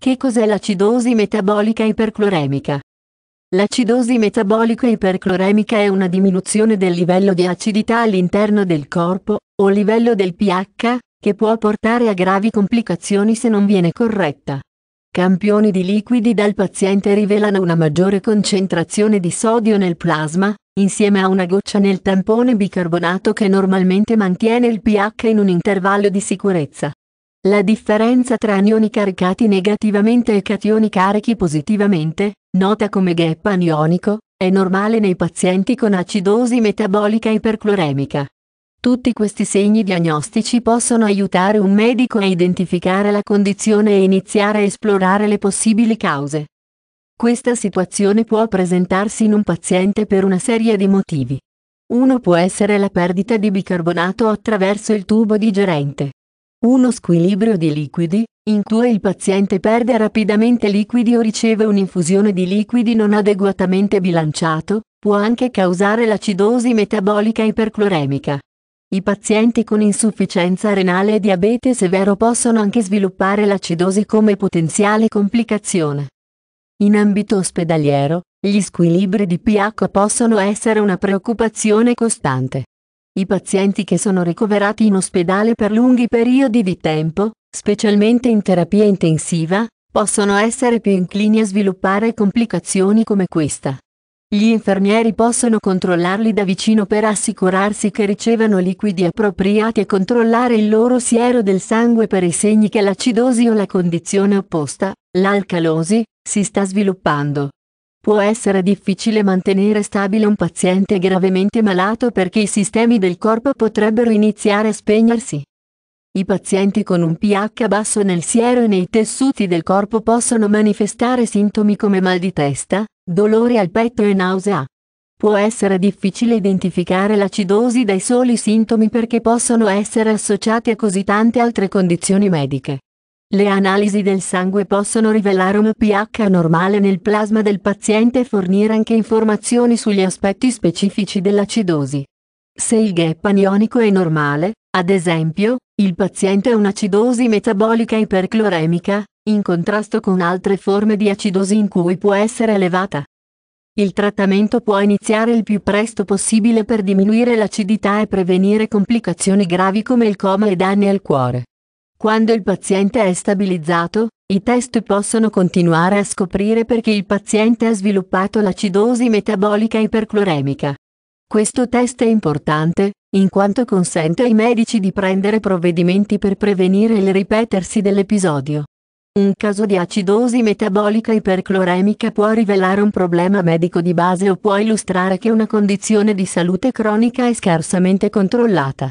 Che cos'è l'acidosi metabolica ipercloremica? L'acidosi metabolica ipercloremica è una diminuzione del livello di acidità all'interno del corpo, o livello del pH, che può portare a gravi complicazioni se non viene corretta. Campioni di liquidi dal paziente rivelano una maggiore concentrazione di sodio nel plasma, insieme a una goccia nel tampone bicarbonato che normalmente mantiene il pH in un intervallo di sicurezza. La differenza tra anioni caricati negativamente e cationi carichi positivamente, nota come gap anionico, è normale nei pazienti con acidosi metabolica ipercloremica. Tutti questi segni diagnostici possono aiutare un medico a identificare la condizione e iniziare a esplorare le possibili cause. Questa situazione può presentarsi in un paziente per una serie di motivi. Uno può essere la perdita di bicarbonato attraverso il tubo digerente uno squilibrio di liquidi, in cui il paziente perde rapidamente liquidi o riceve un'infusione di liquidi non adeguatamente bilanciato, può anche causare l'acidosi metabolica ipercloremica. I pazienti con insufficienza renale e diabete severo possono anche sviluppare l'acidosi come potenziale complicazione. In ambito ospedaliero, gli squilibri di pH possono essere una preoccupazione costante. I pazienti che sono ricoverati in ospedale per lunghi periodi di tempo, specialmente in terapia intensiva, possono essere più inclini a sviluppare complicazioni come questa. Gli infermieri possono controllarli da vicino per assicurarsi che ricevano liquidi appropriati e controllare il loro siero del sangue per i segni che l'acidosi o la condizione opposta, l'alcalosi, si sta sviluppando. Può essere difficile mantenere stabile un paziente gravemente malato perché i sistemi del corpo potrebbero iniziare a spegnersi. I pazienti con un pH basso nel siero e nei tessuti del corpo possono manifestare sintomi come mal di testa, dolori al petto e nausea. Può essere difficile identificare l'acidosi dai soli sintomi perché possono essere associati a così tante altre condizioni mediche. Le analisi del sangue possono rivelare un pH normale nel plasma del paziente e fornire anche informazioni sugli aspetti specifici dell'acidosi. Se il gap anionico è normale, ad esempio, il paziente ha un'acidosi metabolica ipercloremica, in contrasto con altre forme di acidosi in cui può essere elevata. Il trattamento può iniziare il più presto possibile per diminuire l'acidità e prevenire complicazioni gravi come il coma e danni al cuore. Quando il paziente è stabilizzato, i test possono continuare a scoprire perché il paziente ha sviluppato l'acidosi metabolica ipercloremica. Questo test è importante, in quanto consente ai medici di prendere provvedimenti per prevenire il ripetersi dell'episodio. Un caso di acidosi metabolica ipercloremica può rivelare un problema medico di base o può illustrare che una condizione di salute cronica è scarsamente controllata.